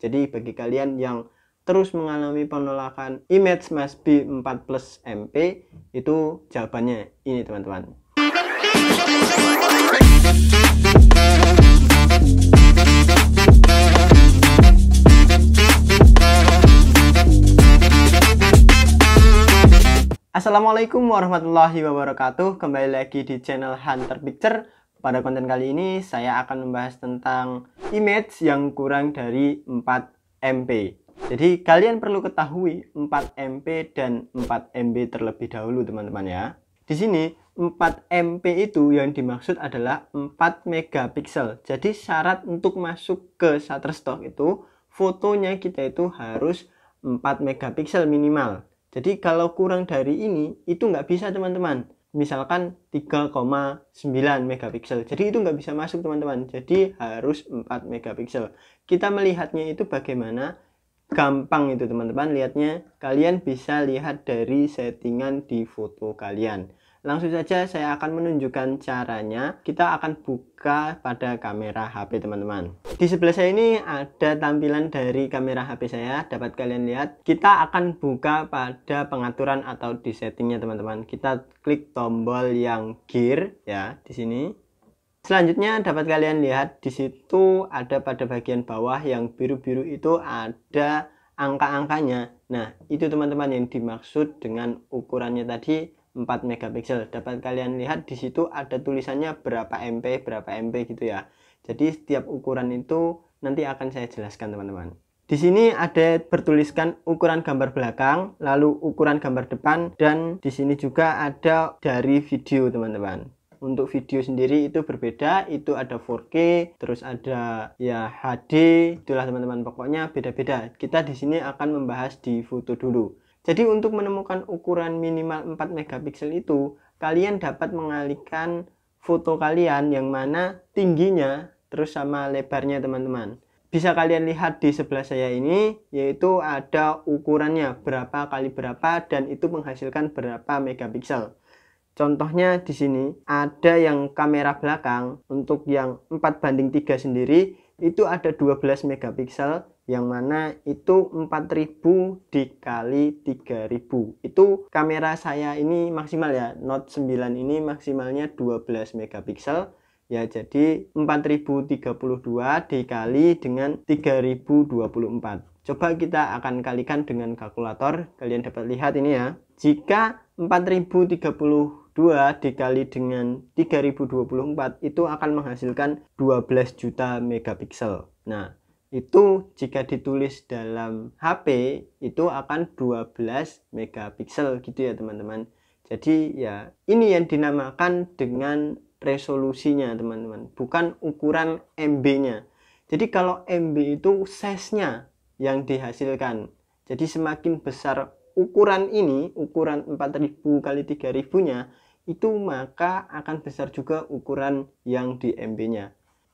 Jadi bagi kalian yang terus mengalami penolakan image must be 4 plus MP itu jawabannya ini teman-teman Assalamualaikum warahmatullahi wabarakatuh Kembali lagi di channel Hunter Picture pada konten kali ini saya akan membahas tentang image yang kurang dari 4 MP. Jadi kalian perlu ketahui 4 MP dan 4 MB terlebih dahulu teman-teman ya. Di sini 4 MP itu yang dimaksud adalah 4 megapiksel. Jadi syarat untuk masuk ke Shutterstock itu fotonya kita itu harus 4 megapiksel minimal. Jadi kalau kurang dari ini itu nggak bisa teman-teman misalkan 3,9 megapiksel. Jadi itu nggak bisa masuk teman-teman. Jadi harus 4 megapiksel. Kita melihatnya itu bagaimana? Gampang itu teman-teman lihatnya. Kalian bisa lihat dari settingan di foto kalian. Langsung saja saya akan menunjukkan caranya. Kita akan buka pada kamera HP teman-teman. Di sebelah saya ini ada tampilan dari kamera HP saya. Dapat kalian lihat. Kita akan buka pada pengaturan atau di settingnya teman-teman. Kita klik tombol yang gear ya di sini. Selanjutnya dapat kalian lihat di situ ada pada bagian bawah yang biru-biru itu ada angka-angkanya. Nah, itu teman-teman yang dimaksud dengan ukurannya tadi 4 megapiksel. Dapat kalian lihat di situ ada tulisannya berapa MP, berapa MP gitu ya. Jadi setiap ukuran itu nanti akan saya jelaskan teman-teman. Di sini ada bertuliskan ukuran gambar belakang, lalu ukuran gambar depan, dan di sini juga ada dari video teman-teman. Untuk video sendiri itu berbeda, itu ada 4K, terus ada ya HD, itulah teman-teman. Pokoknya beda-beda. Kita di sini akan membahas di foto dulu. Jadi untuk menemukan ukuran minimal 4 megapiksel itu, kalian dapat mengalihkan foto kalian yang mana tingginya terus sama lebarnya teman-teman. Bisa kalian lihat di sebelah saya ini yaitu ada ukurannya berapa kali berapa dan itu menghasilkan berapa megapiksel. Contohnya di sini ada yang kamera belakang untuk yang 4 banding 3 sendiri itu ada 12 megapiksel yang mana itu 4000 dikali 3000 itu kamera saya ini maksimal ya Note 9 ini maksimalnya 12 megapiksel ya jadi 4032 dikali dengan 3024 coba kita akan kalikan dengan kalkulator kalian dapat lihat ini ya jika 4032 dikali dengan 3024 itu akan menghasilkan 12 juta megapiksel nah itu jika ditulis dalam HP itu akan 12 megapiksel gitu ya teman-teman jadi ya ini yang dinamakan dengan resolusinya teman-teman bukan ukuran MB nya jadi kalau MB itu size-nya yang dihasilkan jadi semakin besar ukuran ini ukuran 4000 kali 3000 nya itu maka akan besar juga ukuran yang di MB nya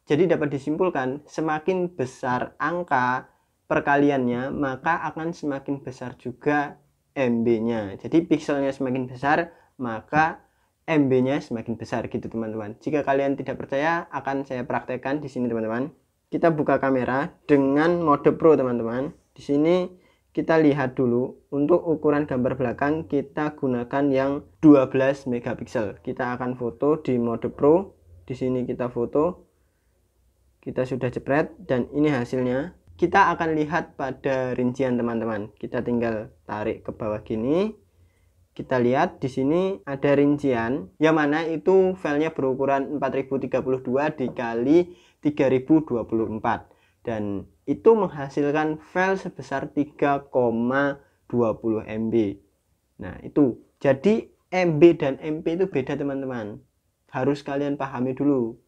jadi dapat disimpulkan, semakin besar angka perkaliannya, maka akan semakin besar juga MB-nya. Jadi pikselnya semakin besar, maka MB-nya semakin besar gitu teman-teman. Jika kalian tidak percaya, akan saya praktekkan di sini teman-teman. Kita buka kamera dengan mode Pro teman-teman. Di sini kita lihat dulu untuk ukuran gambar belakang kita gunakan yang 12 megapiksel. Kita akan foto di mode Pro. Di sini kita foto kita sudah jepret dan ini hasilnya kita akan lihat pada rincian teman-teman kita tinggal tarik ke bawah gini kita lihat di sini ada rincian yang mana itu filenya berukuran 4032 dikali 3024 dan itu menghasilkan file sebesar 3,20 MB nah itu jadi MB dan MP itu beda teman-teman harus kalian pahami dulu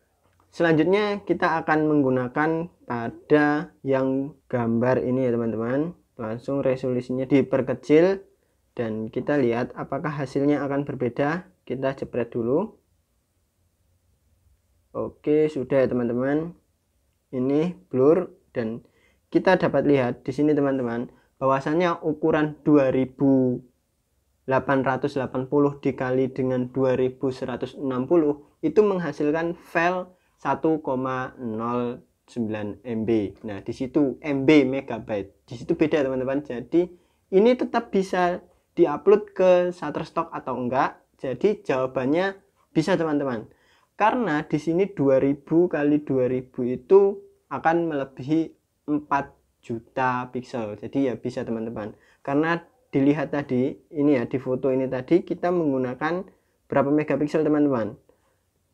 Selanjutnya kita akan menggunakan pada yang gambar ini ya teman-teman. Langsung resolusinya diperkecil dan kita lihat apakah hasilnya akan berbeda. Kita jepret dulu. Oke, sudah ya teman-teman. Ini blur dan kita dapat lihat di sini teman-teman bahwasannya ukuran 2880 dikali dengan 2160 itu menghasilkan file 1,09 MB. Nah, di situ MB megabyte. Di situ beda teman-teman. Jadi ini tetap bisa diupload ke Shutterstock atau enggak. Jadi jawabannya bisa teman-teman. Karena di sini 2000 kali 2000 itu akan melebihi 4 juta pixel. Jadi ya bisa teman-teman. Karena dilihat tadi ini ya di foto ini tadi kita menggunakan berapa megapiksel teman-teman?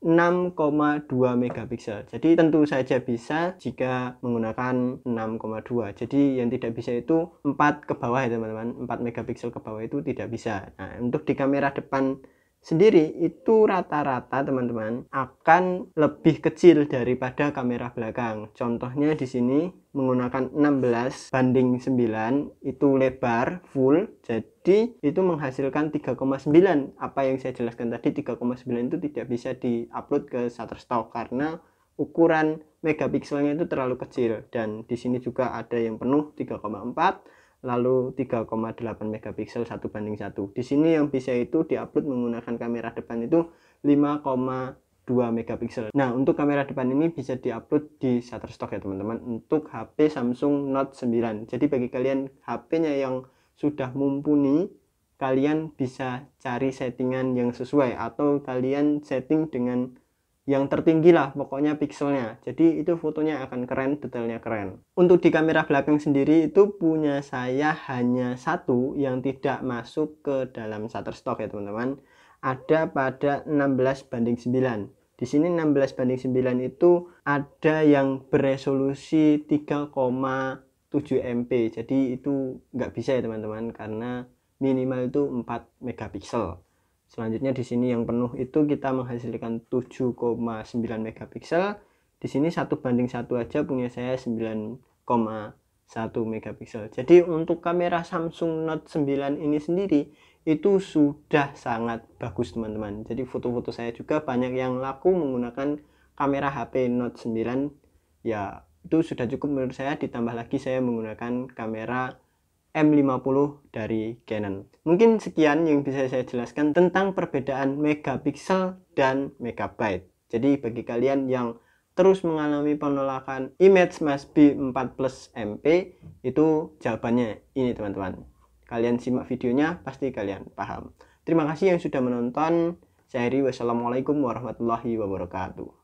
6,2 megapiksel. Jadi tentu saja bisa jika menggunakan 6,2. Jadi yang tidak bisa itu 4 ke bawah ya teman-teman. 4 megapiksel ke bawah itu tidak bisa. Nah, untuk di kamera depan sendiri itu rata-rata teman-teman akan lebih kecil daripada kamera belakang. Contohnya di sini menggunakan 16 banding 9 itu lebar full jadi itu menghasilkan 3,9 apa yang saya jelaskan tadi 3,9 itu tidak bisa di-upload ke Shutterstock karena ukuran megapikselnya itu terlalu kecil dan di sini juga ada yang penuh 3,4 lalu 3,8 megapiksel satu banding satu. Di sini yang bisa itu diupload menggunakan kamera depan itu 5,2 megapiksel. Nah, untuk kamera depan ini bisa diupload di Shutterstock ya, teman-teman, untuk HP Samsung Note 9. Jadi bagi kalian HP-nya yang sudah mumpuni, kalian bisa cari settingan yang sesuai atau kalian setting dengan yang tertinggi lah pokoknya pixelnya jadi itu fotonya akan keren detailnya keren untuk di kamera belakang sendiri itu punya saya hanya satu yang tidak masuk ke dalam Shutterstock ya teman-teman ada pada 16 banding 9 di sini 16 banding 9 itu ada yang beresolusi 3,7 MP jadi itu nggak bisa ya teman-teman karena minimal itu 4 megapiksel Selanjutnya di sini yang penuh itu kita menghasilkan 7,9 megapiksel. Di sini satu banding satu aja punya saya 9,1 megapiksel. Jadi untuk kamera Samsung Note 9 ini sendiri itu sudah sangat bagus teman-teman. Jadi foto-foto saya juga banyak yang laku menggunakan kamera HP Note 9. Ya, itu sudah cukup menurut saya ditambah lagi saya menggunakan kamera M50 dari Canon. Mungkin sekian yang bisa saya jelaskan tentang perbedaan megapiksel dan megabyte. Jadi bagi kalian yang terus mengalami penolakan image Mas B4 Plus MP itu jawabannya ini teman-teman. Kalian simak videonya pasti kalian paham. Terima kasih yang sudah menonton. Saya ri wassalamualaikum warahmatullahi wabarakatuh.